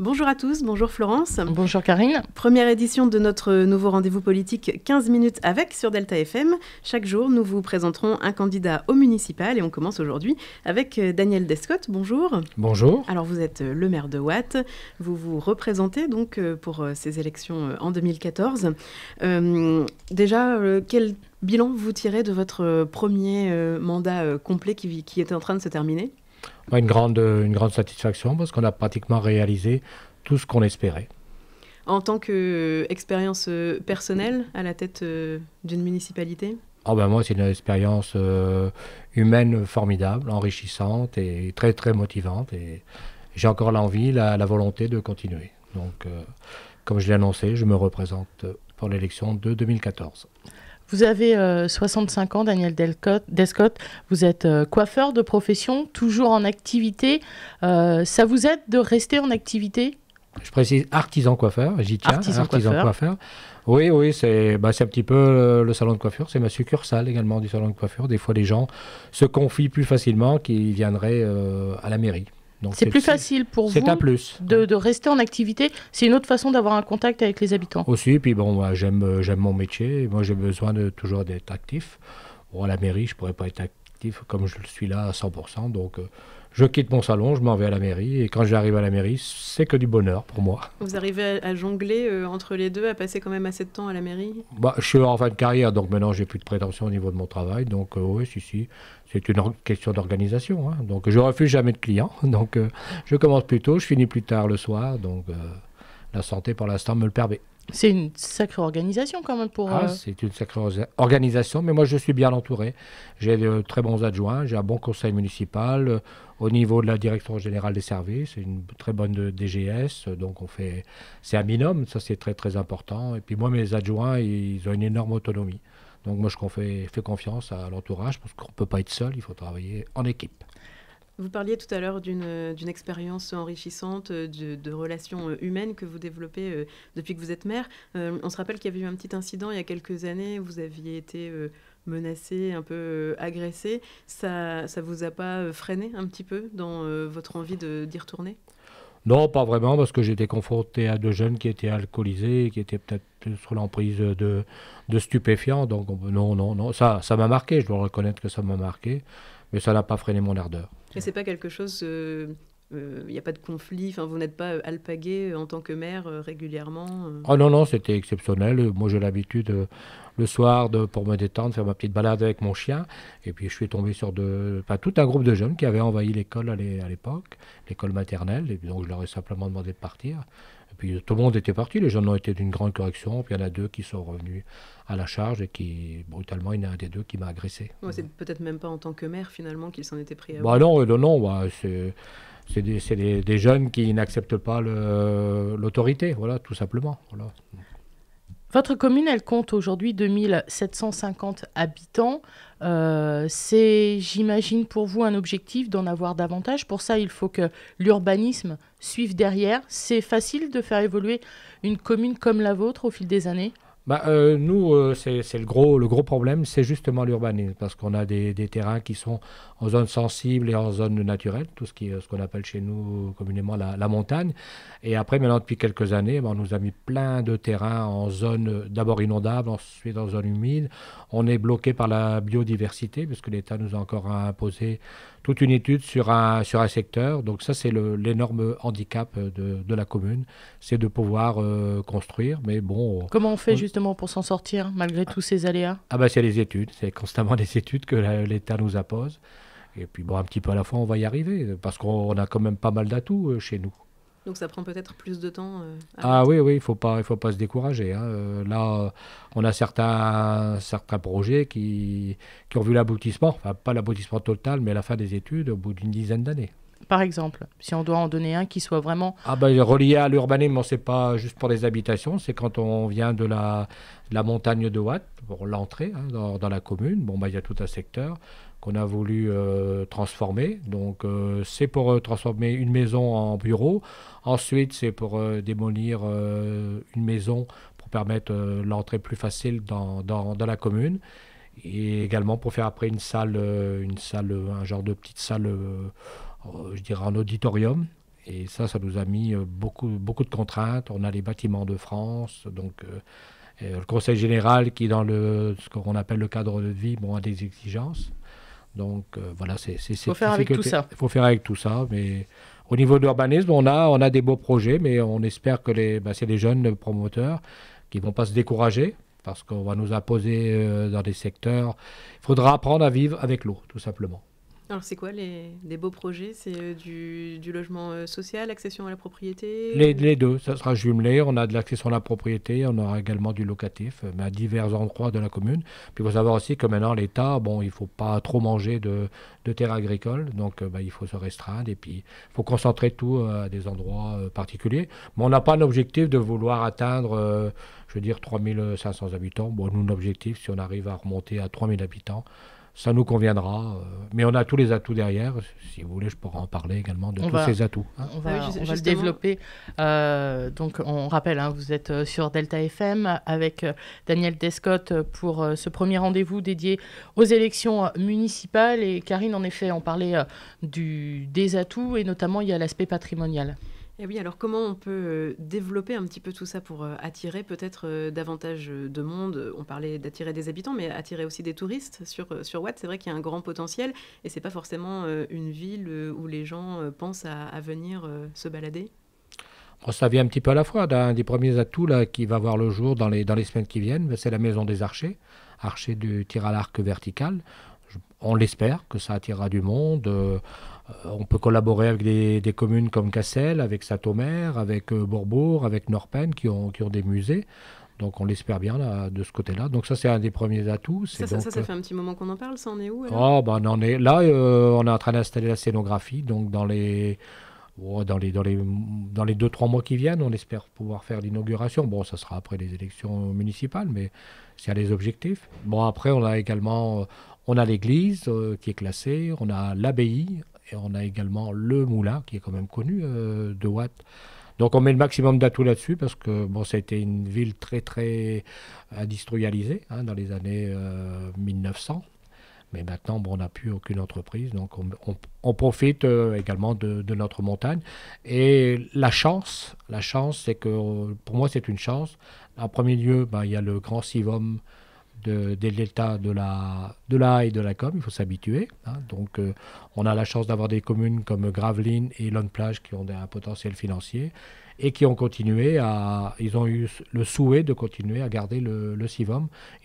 Bonjour à tous, bonjour Florence. Bonjour Karine. Première édition de notre nouveau rendez-vous politique 15 minutes avec sur Delta FM. Chaque jour, nous vous présenterons un candidat au municipal et on commence aujourd'hui avec euh, Daniel Descott. Bonjour. Bonjour. Alors vous êtes euh, le maire de Watt, vous vous représentez donc euh, pour ces élections en 2014. déjà, quel bilan vous tirez de votre premier mandat complet qui, qui était en train de se terminer une grande, une grande satisfaction parce qu'on a pratiquement réalisé tout ce qu'on espérait. En tant qu'expérience euh, euh, personnelle à la tête euh, d'une municipalité ah ben moi, c'est une expérience humaine formidable, enrichissante et très très motivante. Et j'ai encore l'envie, la, la, volonté de continuer. Donc, comme je l'ai annoncé, je me représente pour l'élection de 2014. Vous avez 65 euh, ans, Daniel Delcott, Descott. Vous êtes euh, coiffeur de profession, toujours en activité. Euh, ça vous aide de rester en activité Je précise artisan coiffeur, j'y tiens. Artisan, coiffeur. Oui, oui, c'est bah, un petit peu le, salon de coiffure. C'est ma succursale également du salon de coiffure. Des fois, les gens se confient plus facilement qu'ils viendraient à la mairie. C'est plus facile pour vous De, rester en activité. C'est une autre façon d'avoir un contact avec les habitants. Aussi, puis bon, moi j'aime euh, mon métier. Moi j'ai besoin de toujours d'être actif. Bon, à la mairie, je ne pourrais pas être actif comme je suis là à 100%. Donc, euh, je quitte mon salon, je m'en vais à la mairie. Et quand j'arrive à la mairie, c'est que du bonheur pour moi. Vous arrivez à, jongler euh, entre les deux, à passer quand même assez de temps à la mairie bah, Je suis en fin de carrière, donc maintenant, j'ai plus de prétention au niveau de mon travail. Donc, euh, oui, si, si. C'est une question d'organisation. Hein. Donc, je refuse jamais de clients. Donc, je commence plus tôt, je finis plus tard le soir. Donc, la santé, pour l'instant, me le permet. C'est une sacrée organisation quand même pour. Ah, euh, C'est une sacrée organisation, mais moi je suis bien entouré. J'ai de très bons adjoints, j'ai un bon conseil municipal. Euh, au niveau de la direction générale des services, une très bonne DGS, donc on fait. C'est un binôme, ça c'est très très important. Et puis moi, mes adjoints, ils ont une énorme autonomie. Donc moi je fais confiance à l'entourage parce qu'on ne peut pas être seul, il faut travailler en équipe. Vous parliez tout à l'heure d'une euh, expérience enrichissante euh, de, relations euh, humaines que vous développez depuis que vous êtes mère. on se rappelle qu'il y avait eu un petit incident il y a quelques années, vous aviez été menacée, un peu agressé. Ça ne vous a pas freiné un petit peu dans votre envie d'y retourner non, pas vraiment, parce que j'étais confronté à deux jeunes qui étaient alcoolisés, qui étaient peut-être sur l'emprise de, de, stupéfiants. Donc, non, non, non. Ça m'a marqué, je dois reconnaître que ça m'a marqué, mais ça n'a pas freiné mon ardeur. Et c'est pas quelque chose. Il euh, n'y euh, a pas de conflit, enfin, vous n'êtes pas euh, alpagué en tant que maire régulièrement Oh non, non, c'était exceptionnel. Moi j'ai l'habitude le soir de, pour me détendre, faire ma petite balade avec mon chien. Et puis je suis tombé sur de, pas tout un groupe de jeunes qui avaient envahi l'école à l'époque, l'école maternelle. Et donc je leur ai simplement demandé de partir. Puis tout le monde était parti, les jeunes ont été d'une grande correction, puis il y en a deux qui sont revenus à la charge et qui, brutalement, il y en a un des deux qui m'a agressé. c'est peut-être même pas en tant que maire, finalement, qu'ils s'en étaient pris à bah euh, non, non, bah, c'est des, jeunes qui n'acceptent pas l'autorité, voilà, tout simplement. Votre commune, elle compte aujourd'hui 2750 habitants. Euh, c'est, j'imagine, pour vous un objectif d'en avoir davantage. Pour ça, il faut que l'urbanisme suive derrière. C'est facile de faire évoluer une commune comme la vôtre au fil des années bah, euh, nous, euh, c'est le gros, le gros problème, c'est justement l'urbanisme, parce qu'on a des, terrains qui sont en zone sensible et en zone naturelle, tout ce qu'on ce qu'on appelle chez nous communément la, montagne. Et après, maintenant, depuis quelques années, ben, on nous a mis plein de terrains en zone d'abord inondable, ensuite en zone humide. On est bloqué par la biodiversité, puisque l'État nous a encore imposé toute une étude sur un, sur un secteur. Donc ça, c'est l'énorme handicap de, de, la commune, c'est de pouvoir euh, construire. Mais bon... Comment on fait justement pour s'en sortir malgré tous ces aléas ah, ah ben c'est les études, c'est constamment des études que l'État nous impose. Et puis, bon, un petit peu à la fois, on va y arriver, parce qu'on a quand même pas mal d'atouts euh, chez nous. Donc ça prend peut-être plus de temps. Euh, ah oui, oui, il faut pas, il faut pas se décourager. Hein. Euh, là, on a certains, certains projets qui, ont vu l'aboutissement, enfin pas l'aboutissement total, mais la fin des études au bout d'une dizaine d'années. Par exemple, si on doit en donner un qui soit vraiment... Ah ben, relié à l'urbanisme, c'est pas juste pour les habitations, c'est quand on vient de la, la montagne de Watt, pour l'entrée hein, dans, la commune, bon, bah il y a tout un secteur qu'on a voulu euh, transformer. Donc euh, c'est pour euh, transformer une maison en bureau. Ensuite, c'est pour démolir une maison pour permettre l'entrée plus facile dans, la commune. Et également pour faire après une salle, une salle un genre de petite salle, je dirais en auditorium. Et ça, ça nous a mis beaucoup, beaucoup de contraintes. On a les bâtiments de France, donc le Conseil général qui, dans le, ce qu'on appelle le cadre de vie, bon, a des exigences. Donc euh, voilà, c'est Il faut faire avec tout ça. Il faut faire avec tout ça, mais au niveau de l'urbanisme, on a, on a des beaux projets, mais on espère que les, bah, c'est les jeunes promoteurs qui ne vont pas se décourager parce qu'on va nous imposer euh, dans des secteurs. Il faudra apprendre à vivre avec l'eau, tout simplement. Alors, c'est quoi les, beaux projets C'est euh, du, logement euh, social, accession à la propriété les, les, deux, ça sera jumelé. On a de l'accession à la propriété, on aura également du locatif, euh, mais à divers endroits de la commune. Puis, il faut savoir aussi que maintenant, l'État, bon, il ne faut pas trop manger de, de terres agricoles, donc ben, il faut se restreindre et puis il faut concentrer tout à des endroits particuliers. Mais on n'a pas l'objectif de vouloir atteindre, je veux dire, 3500 habitants. Bon, nous, l'objectif, si on arrive à remonter à 3000 habitants, ça nous conviendra. Euh, mais on a tous les atouts derrière. Si vous voulez, je pourrais en parler également de tous ces atouts. Hein. On va, ah le développer. Euh, donc, on rappelle, hein, vous êtes euh, sur Delta FM avec Daniel Descott pour ce premier rendez-vous dédié aux élections municipales. Et Karine, en effet, on parlait du, des atouts et notamment il y a l'aspect patrimonial. Et eh oui, alors comment on peut euh, développer un petit peu tout ça pour euh, attirer peut-être euh, davantage de monde On parlait d'attirer des habitants, mais attirer aussi des touristes sur, sur Watt. C'est vrai qu'il y a un grand potentiel et ce n'est pas forcément une ville où les gens pensent à, venir se balader. Bon, ça vient un petit peu à la fois d'un des premiers atouts là, qui va voir le jour dans les, dans les semaines qui viennent, c'est la maison des archers, archers du tir à l'arc vertical. On l'espère que ça attirera du monde. Euh, on peut collaborer avec des, communes comme Cassel, avec Saint-Omer, avec euh, Bourbourg, avec Norpen qui ont, qui des musées. Donc on l'espère bien de ce côté-là. Donc ça c'est un des premiers atouts. Ça, ça, ça, euh, fait un petit moment qu'on en parle, ça on est où ah, bah, on est, Là on est en train d'installer la scénographie, donc dans les... dans les, deux, trois mois qui viennent, on espère pouvoir faire l'inauguration. Bon, ça sera après les élections municipales, mais c'est a des objectifs. Bon, après, on a également, on a l'église qui est classée, on a l'abbaye, et on a également le moulin, qui est quand même connu, euh, de Watt. Donc on met le maximum d'atouts là-dessus parce que bon, c'était une ville très très industrialisée hein, dans les années 1900. Euh, Mais maintenant, bon, on n'a plus aucune entreprise, donc on, profite euh, également de, notre montagne. Et la chance, la chance, c'est que pour moi, c'est une chance. En premier lieu, ben, il y a le Grand Sivum de, de la, de la et de la com. Il faut s'habituer. Hein. Donc, euh, on a la chance d'avoir des communes comme Gravelines et Lonne Plage qui ont un potentiel financier et qui ont continué à. Ils ont eu le souhait de continuer à garder le, le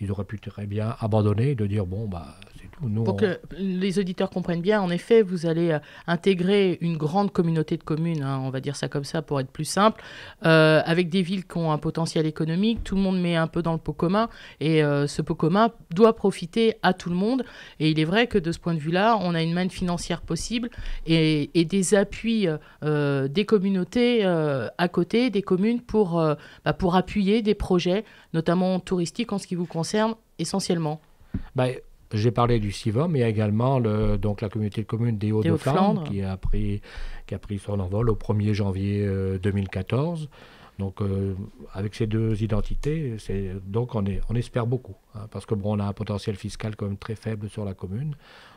Ils auraient pu très bien abandonner et de dire bon, bah, c'est tout. Nous, Pour que les auditeurs comprennent bien, en effet, vous allez euh, intégrer une grande communauté de communes, hein, on va dire ça comme ça pour être plus simple, euh, avec des villes qui ont un potentiel économique. Tout le monde met un peu dans le pot commun et euh, ce pot commun doit profiter à tout le monde. Et il est vrai que de ce point de vue-là, on a une main financière possible et, et des appuis des communautés à côté des communes pour, euh, bah, pour appuyer des projets, notamment touristiques en ce qui vous concerne essentiellement bah, j'ai parlé du CIVOM, mais également le, donc la communauté de communes des Hauts-de-Flandre, qui, a pris, qui a pris son envol au 1er janvier 2014. Euh, donc, euh, avec ces deux identités, c'est, donc on, est, on espère beaucoup, hein, parce que bon, on a un potentiel fiscal quand même très faible sur la commune.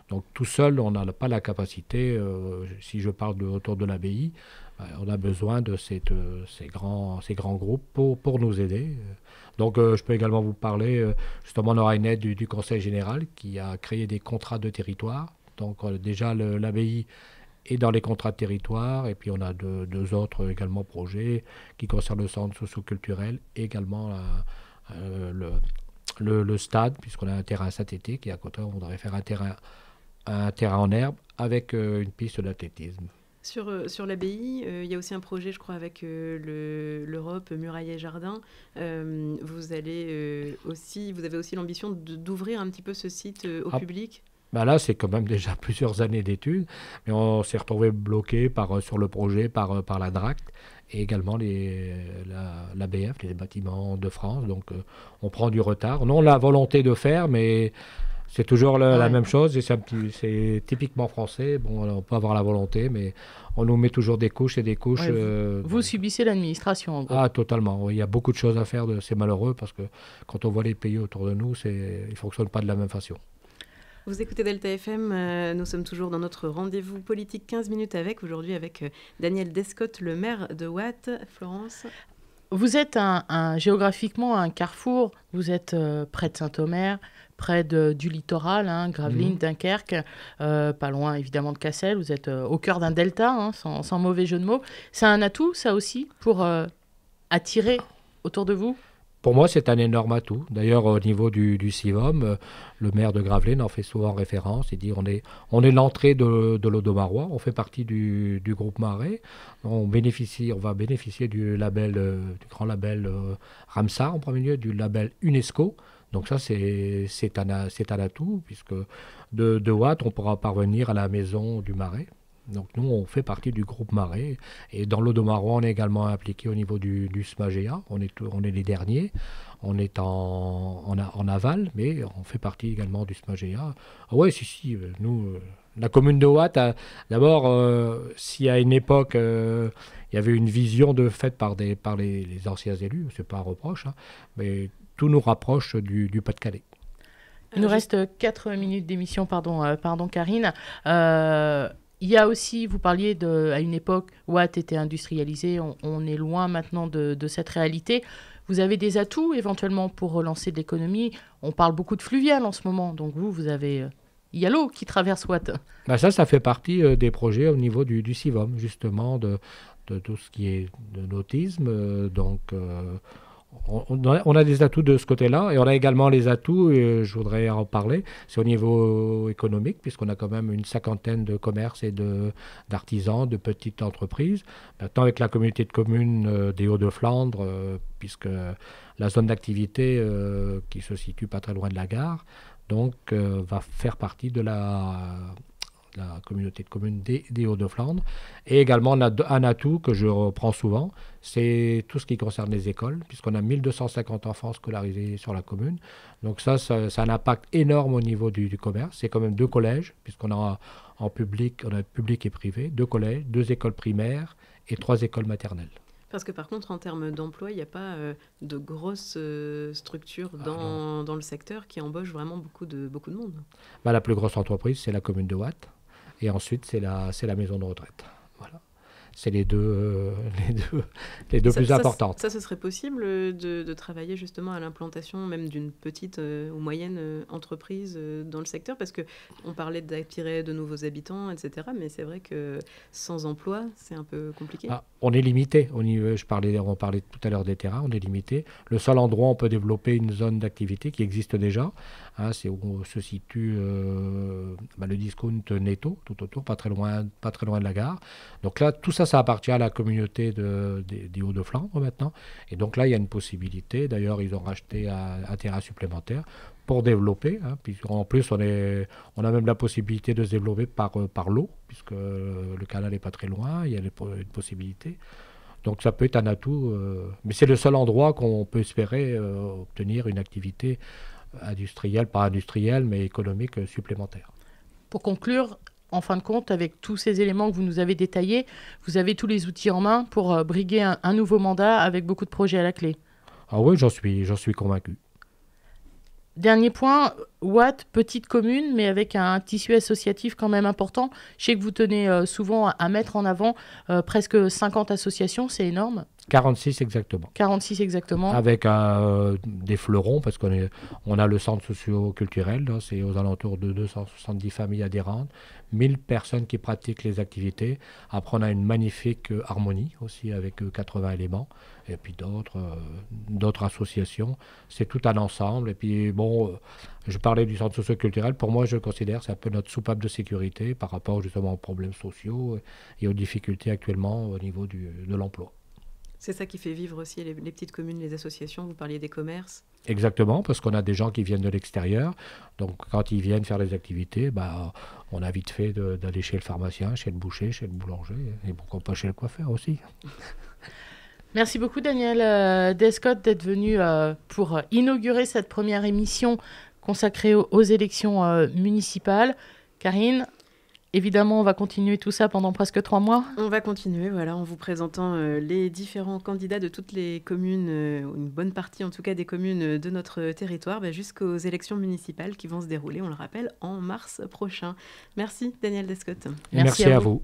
Donc, tout seul, on n'a pas la capacité. Euh, si je parle autour de l'abbaye, euh, on a besoin de cette, ces, grands, ces grands groupes pour, nous aider. Donc, je peux également vous parler, justement, on aura une aide du, du Conseil général qui a créé des contrats de territoire. Donc, déjà, l'abbaye et dans les contrats de territoire. Et puis on a deux, autres également projets qui concernent le centre socio-culturel et également euh, le, stade, puisqu'on a un terrain synthétique et à côté on voudrait faire un terrain, un terrain en herbe avec euh, une piste d'athlétisme. Sur, euh, sur l'abbaye, il y a aussi un projet, je crois, avec l'Europe, Muraille et Jardin. vous, allez, aussi, vous avez aussi l'ambition d'ouvrir un petit peu ce site au ah. public bah là, c'est quand même déjà plusieurs années d'études, mais on s'est retrouvé bloqué par, euh, sur le projet par, euh, par la DRAC et également les, euh, la, la BF, les bâtiments de France. Donc on prend du retard. Non, la volonté de faire, mais c'est toujours la, même chose. c'est, typiquement français. Bon, on peut avoir la volonté, mais on nous met toujours des couches et des couches. vous, subissez l'administration, en gros. Ah, totalement. Il y a beaucoup de choses à faire. c'est malheureux parce que quand on voit les pays autour de nous, c'est, ils ne fonctionnent pas de la même façon. Vous écoutez Delta FM, euh, nous sommes toujours dans notre rendez-vous politique 15 minutes avec, aujourd'hui avec euh, Daniel descott le maire de Watt. Florence Vous êtes un, géographiquement un carrefour, vous êtes euh, près de Saint-Omer, près du littoral, hein, Gravelines, mmh. Dunkerque, pas loin évidemment de Cassel, vous êtes au cœur d'un delta, hein, sans, sans, mauvais jeu de mots. C'est un atout ça aussi pour attirer autour de vous pour moi, c'est un énorme atout. D'ailleurs, au niveau du, du CIVOM, euh, le maire de Gravelines en fait souvent référence. Il dit on est, on est l'entrée de, de Marois, on fait partie du, groupe Marais. On, bénéficie, on va bénéficier du, label, euh, du grand label euh, Ramsar en premier lieu, du label UNESCO. Donc ça, c'est un, atout, puisque de, de Watt, on pourra parvenir à la maison du Marais. Donc nous, on fait partie du groupe Marais. Et dans Marois, on est également impliqué au niveau du, du SMAGEA. On est, on est les derniers. On est en, en, aval, mais on fait partie également du SMAGEA. Ah ouais, si, si, euh, nous... Euh, la commune de Watt, d'abord, s'il euh, si à une époque, il y avait une vision de fait par, des, par les, anciens élus, c'est pas un reproche, hein, mais tout nous rapproche du, Pas-de-Calais. Il nous reste 4 minutes d'émission, pardon, pardon Karine. Il y a aussi, vous parliez de, à une époque, Watt était industrialisé, on, est loin maintenant de, cette réalité. Vous avez des atouts éventuellement pour relancer l'économie. On parle beaucoup de fluvial en ce moment, donc vous, vous avez... Euh, il y a l'eau qui traverse Watt. Bah, ça, ça fait partie euh, des projets au niveau du, du CIVOM, justement, de, tout ce qui est de nautisme. Euh, donc, on, a des atouts de ce côté-là et on a également les atouts, et euh, je voudrais en parler, c'est au niveau économique, puisqu'on a quand même une cinquantaine de commerces et d'artisans, de, petites entreprises. Maintenant, avec la communauté de communes euh, des Hauts-de-Flandre, euh, puisque la zone d'activité qui se situe pas très loin de la gare, donc va faire partie de la la communauté de communes des, Hauts-de-Flandre. Et également, un atout que je reprends souvent, c'est tout ce qui concerne les écoles, puisqu'on a 1250 enfants scolarisés sur la commune. Donc ça, ça, a un impact énorme au niveau du, commerce. C'est quand même deux collèges, puisqu'on a en public, on a public et privé, deux collèges, deux écoles primaires et trois écoles maternelles. Parce que par contre, en termes d'emploi, il n'y a pas euh, de grosses euh, structures ah, dans, dans, le secteur qui embauchent vraiment beaucoup de, beaucoup de monde. Bah, la plus grosse entreprise, c'est la commune de Watt, et ensuite, c'est la, la maison de retraite c'est euh, les deux, les deux, les deux plus importantes. Ça, ce serait possible de, travailler justement à l'implantation même d'une petite euh, ou moyenne euh, entreprise dans le secteur parce que on parlait d'attirer de nouveaux habitants, etc. Mais c'est vrai que sans emploi, c'est un peu compliqué. Ah, on est limité. On y, je parlais, on parlait tout à l'heure des terrains. On est limité. Le seul endroit où on peut développer une zone d'activité qui existe déjà, hein, c'est où se situe bah, le discount Netto, tout autour, pas très loin, pas très loin de la gare. Donc là, tout ça ça appartient à la communauté de, des Hauts-de-Flandre maintenant. Et donc là, il y a une possibilité. D'ailleurs, ils ont racheté un, terrain supplémentaire pour développer. Hein, en plus, on, est, on a même la possibilité de se développer par, euh, par l'eau, puisque euh, le canal n'est pas très loin, il y a une possibilité. Donc ça peut être un atout, euh, mais c'est le seul endroit qu'on peut espérer obtenir une activité industrielle, pas industrielle, mais économique supplémentaire. Pour conclure, en fin de compte, avec tous ces éléments que vous nous avez détaillés, vous avez tous les outils en main pour euh, briguer un, nouveau mandat avec beaucoup de projets à la clé. Ah oui, j'en suis, j'en suis convaincu. Dernier point, Watt, petite commune, mais avec un tissu associatif quand même important. Je sais que vous tenez euh, souvent à, mettre en avant euh, presque 50 associations, c'est énorme. 46 exactement. 46 exactement. Avec euh, des fleurons, parce qu'on a le centre socio-culturel, c'est aux alentours de 270 familles adhérentes, 1000 personnes qui pratiquent les activités. Après, on a une magnifique euh, harmonie aussi avec 80 euh, éléments, et puis d'autres, d'autres associations. C'est tout un ensemble. Et puis, bon, je parlais du centre socio-culturel. Pour moi, je considère c'est un peu notre soupape de sécurité par rapport justement aux problèmes sociaux et aux difficultés actuellement au niveau du, de l'emploi. C'est ça qui fait vivre aussi les, petites communes, les associations. Vous parliez des commerces. Exactement, parce qu'on a des gens qui viennent de l'extérieur. Donc, quand ils viennent faire des activités, bah, on a vite fait d'aller chez le pharmacien, chez le boucher, chez le boulanger, et pourquoi pas chez le coiffeur aussi. Merci beaucoup, Daniel euh, Descott, d'être venu euh, pour inaugurer cette première émission consacrée aux élections euh, municipales. Karine, Évidemment, on va continuer tout ça pendant presque trois mois. On va continuer, voilà, en vous présentant euh, les différents candidats de toutes les communes, euh, une bonne partie en tout cas des communes euh, de notre territoire, bah, jusqu'aux élections municipales qui vont se dérouler, on le rappelle, en mars prochain. Merci Daniel Descott. Merci, à, vous.